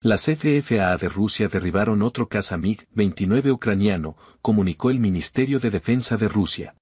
Las FFA de Rusia derribaron otro kazamig 29 ucraniano, comunicó el Ministerio de Defensa de Rusia.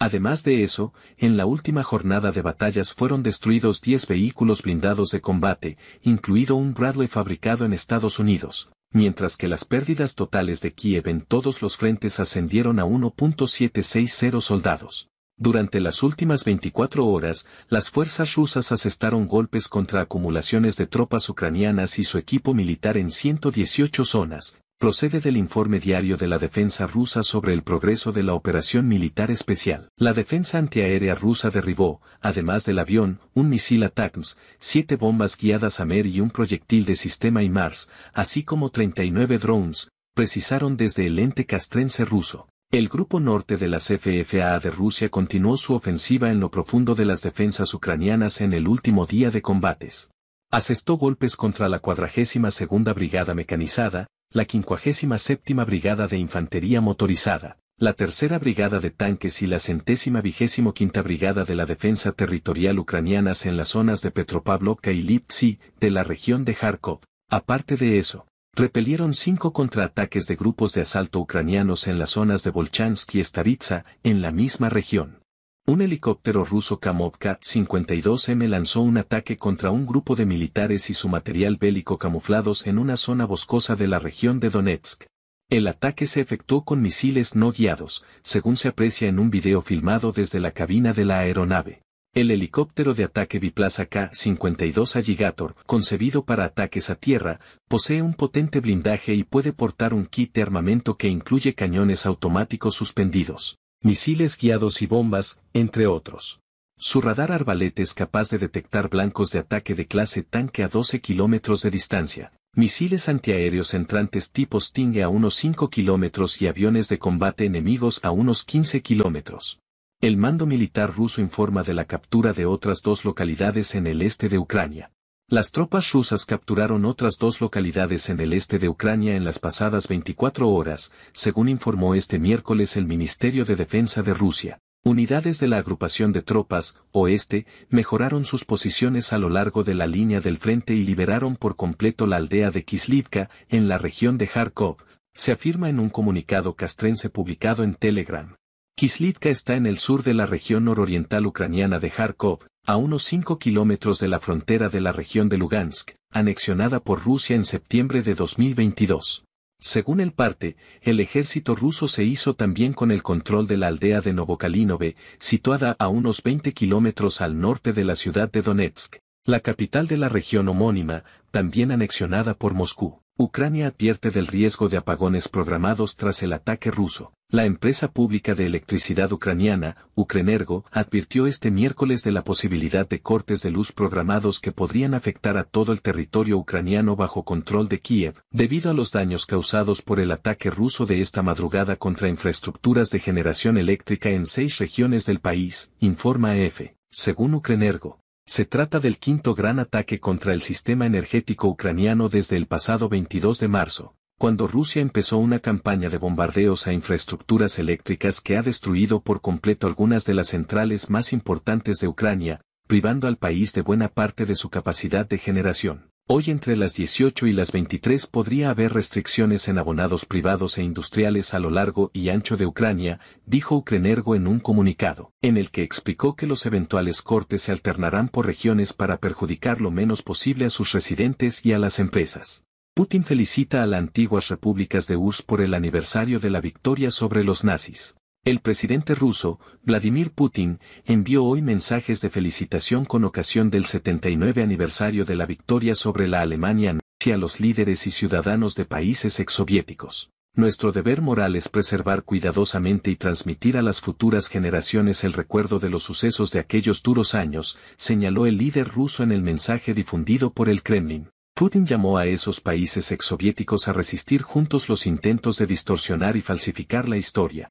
Además de eso, en la última jornada de batallas fueron destruidos 10 vehículos blindados de combate, incluido un Bradley fabricado en Estados Unidos, mientras que las pérdidas totales de Kiev en todos los frentes ascendieron a 1.760 soldados. Durante las últimas 24 horas, las fuerzas rusas asestaron golpes contra acumulaciones de tropas ucranianas y su equipo militar en 118 zonas, procede del informe diario de la defensa rusa sobre el progreso de la operación militar especial. La defensa antiaérea rusa derribó, además del avión, un misil ATACMS, siete bombas guiadas a MER y un proyectil de sistema IMARS, así como 39 drones, precisaron desde el ente castrense ruso. El grupo norte de las FFA de Rusia continuó su ofensiva en lo profundo de las defensas ucranianas en el último día de combates. Asestó golpes contra la 42 Brigada Mecanizada, la 57 Brigada de Infantería Motorizada, la Tercera Brigada de Tanques y la centésima vigésimo quinta Brigada de la Defensa Territorial Ucranianas en las zonas de Petropavlovka y Lipsi, de la región de Kharkov. Aparte de eso, repelieron cinco contraataques de grupos de asalto ucranianos en las zonas de Volchansk y Staritsa, en la misma región. Un helicóptero ruso kamovka 52 m lanzó un ataque contra un grupo de militares y su material bélico camuflados en una zona boscosa de la región de Donetsk. El ataque se efectuó con misiles no guiados, según se aprecia en un video filmado desde la cabina de la aeronave. El helicóptero de ataque biplaza K-52 Alligator, concebido para ataques a tierra, posee un potente blindaje y puede portar un kit de armamento que incluye cañones automáticos suspendidos, misiles guiados y bombas, entre otros. Su radar arbalete es capaz de detectar blancos de ataque de clase tanque a 12 kilómetros de distancia, misiles antiaéreos entrantes tipo Sting a unos 5 kilómetros y aviones de combate enemigos a unos 15 kilómetros. El mando militar ruso informa de la captura de otras dos localidades en el este de Ucrania. Las tropas rusas capturaron otras dos localidades en el este de Ucrania en las pasadas 24 horas, según informó este miércoles el Ministerio de Defensa de Rusia. Unidades de la agrupación de tropas, oeste, mejoraron sus posiciones a lo largo de la línea del frente y liberaron por completo la aldea de Kislivka, en la región de Kharkov, se afirma en un comunicado castrense publicado en Telegram. Kislitka está en el sur de la región nororiental ucraniana de Kharkov, a unos 5 kilómetros de la frontera de la región de Lugansk, anexionada por Rusia en septiembre de 2022. Según el parte, el ejército ruso se hizo también con el control de la aldea de Novokalinove, situada a unos 20 kilómetros al norte de la ciudad de Donetsk, la capital de la región homónima, también anexionada por Moscú. Ucrania advierte del riesgo de apagones programados tras el ataque ruso. La empresa pública de electricidad ucraniana, Ukrenergo, advirtió este miércoles de la posibilidad de cortes de luz programados que podrían afectar a todo el territorio ucraniano bajo control de Kiev, debido a los daños causados por el ataque ruso de esta madrugada contra infraestructuras de generación eléctrica en seis regiones del país, informa EFE. E. Según Ukrenergo, se trata del quinto gran ataque contra el sistema energético ucraniano desde el pasado 22 de marzo, cuando Rusia empezó una campaña de bombardeos a infraestructuras eléctricas que ha destruido por completo algunas de las centrales más importantes de Ucrania, privando al país de buena parte de su capacidad de generación. Hoy entre las 18 y las 23 podría haber restricciones en abonados privados e industriales a lo largo y ancho de Ucrania, dijo Ukrenergo en un comunicado, en el que explicó que los eventuales cortes se alternarán por regiones para perjudicar lo menos posible a sus residentes y a las empresas. Putin felicita a las antiguas repúblicas de URSS por el aniversario de la victoria sobre los nazis. El presidente ruso, Vladimir Putin, envió hoy mensajes de felicitación con ocasión del 79 aniversario de la victoria sobre la Alemania nazi a los líderes y ciudadanos de países exsoviéticos. Nuestro deber moral es preservar cuidadosamente y transmitir a las futuras generaciones el recuerdo de los sucesos de aquellos duros años, señaló el líder ruso en el mensaje difundido por el Kremlin. Putin llamó a esos países exsoviéticos a resistir juntos los intentos de distorsionar y falsificar la historia,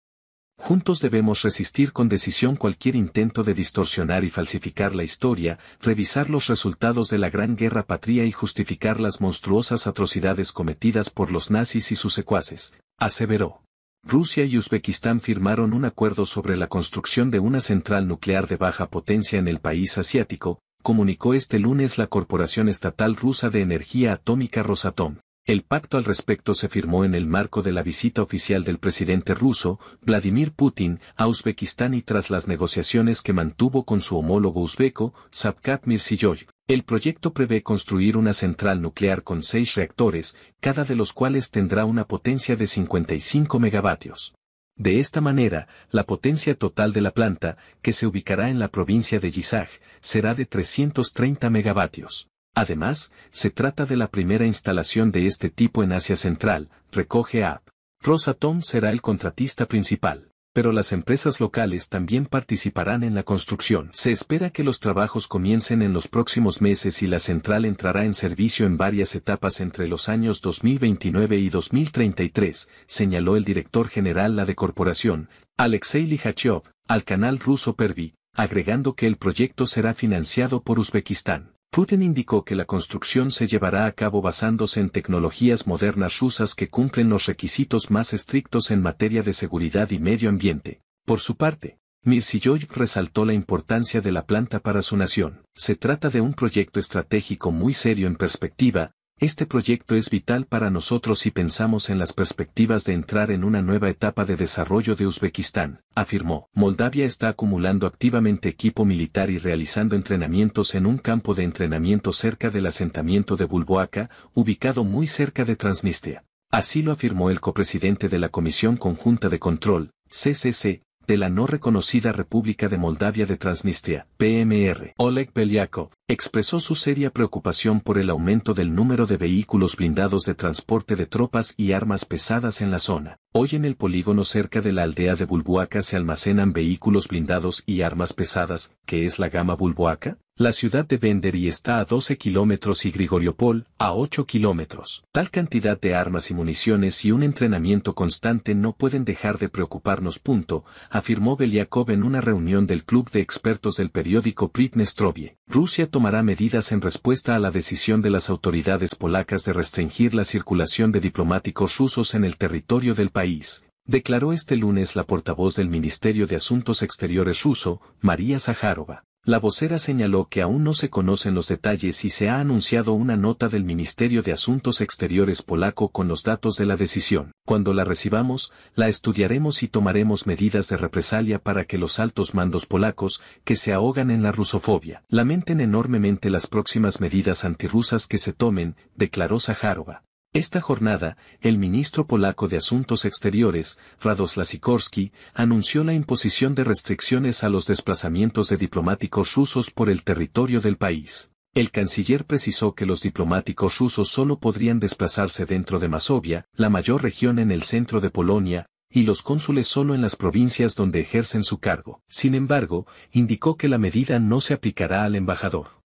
Juntos debemos resistir con decisión cualquier intento de distorsionar y falsificar la historia, revisar los resultados de la Gran Guerra Patria y justificar las monstruosas atrocidades cometidas por los nazis y sus secuaces, aseveró. Rusia y Uzbekistán firmaron un acuerdo sobre la construcción de una central nuclear de baja potencia en el país asiático, comunicó este lunes la Corporación Estatal Rusa de Energía Atómica Rosatom. El pacto al respecto se firmó en el marco de la visita oficial del presidente ruso, Vladimir Putin, a Uzbekistán y tras las negociaciones que mantuvo con su homólogo uzbeco, Sabkat Mirziyoyev. El proyecto prevé construir una central nuclear con seis reactores, cada de los cuales tendrá una potencia de 55 megavatios. De esta manera, la potencia total de la planta, que se ubicará en la provincia de Yizag, será de 330 megavatios. Además, se trata de la primera instalación de este tipo en Asia Central, recoge App. Rosatom será el contratista principal, pero las empresas locales también participarán en la construcción. Se espera que los trabajos comiencen en los próximos meses y la central entrará en servicio en varias etapas entre los años 2029 y 2033, señaló el director general la de corporación, Alexei Lihachov, al canal ruso Pervi, agregando que el proyecto será financiado por Uzbekistán. Putin indicó que la construcción se llevará a cabo basándose en tecnologías modernas rusas que cumplen los requisitos más estrictos en materia de seguridad y medio ambiente. Por su parte, Mirsiyoy resaltó la importancia de la planta para su nación. Se trata de un proyecto estratégico muy serio en perspectiva, este proyecto es vital para nosotros si pensamos en las perspectivas de entrar en una nueva etapa de desarrollo de Uzbekistán, afirmó. Moldavia está acumulando activamente equipo militar y realizando entrenamientos en un campo de entrenamiento cerca del asentamiento de Bulboaca, ubicado muy cerca de Transnistria. Así lo afirmó el copresidente de la Comisión Conjunta de Control, CCC, de la no reconocida República de Moldavia de Transnistria, PMR. Oleg Belyakov, expresó su seria preocupación por el aumento del número de vehículos blindados de transporte de tropas y armas pesadas en la zona. Hoy en el polígono cerca de la aldea de Bulbuaca se almacenan vehículos blindados y armas pesadas, que es la gama Bulbuaca? La ciudad de y está a 12 kilómetros y Grigoriopol, a 8 kilómetros. Tal cantidad de armas y municiones y un entrenamiento constante no pueden dejar de preocuparnos. Punto, afirmó Beliakov en una reunión del club de expertos del periódico Pritnestrovie. Rusia tomará medidas en respuesta a la decisión de las autoridades polacas de restringir la circulación de diplomáticos rusos en el territorio del país, declaró este lunes la portavoz del Ministerio de Asuntos Exteriores ruso, María Zaharova. La vocera señaló que aún no se conocen los detalles y se ha anunciado una nota del Ministerio de Asuntos Exteriores polaco con los datos de la decisión. Cuando la recibamos, la estudiaremos y tomaremos medidas de represalia para que los altos mandos polacos, que se ahogan en la rusofobia, lamenten enormemente las próximas medidas antirrusas que se tomen, declaró Zaharova. Esta jornada, el ministro polaco de Asuntos Exteriores, Radoslaw Sikorski, anunció la imposición de restricciones a los desplazamientos de diplomáticos rusos por el territorio del país. El canciller precisó que los diplomáticos rusos solo podrían desplazarse dentro de Masovia, la mayor región en el centro de Polonia, y los cónsules solo en las provincias donde ejercen su cargo. Sin embargo, indicó que la medida no se aplicará al embajador.